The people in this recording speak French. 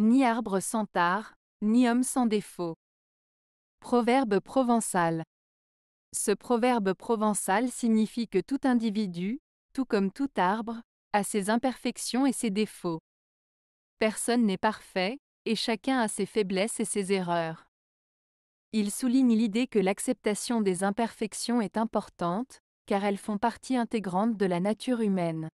ni arbre sans tard, ni homme sans défaut. Proverbe provençal. Ce proverbe provençal signifie que tout individu, tout comme tout arbre, a ses imperfections et ses défauts. Personne n'est parfait, et chacun a ses faiblesses et ses erreurs. Il souligne l'idée que l'acceptation des imperfections est importante, car elles font partie intégrante de la nature humaine.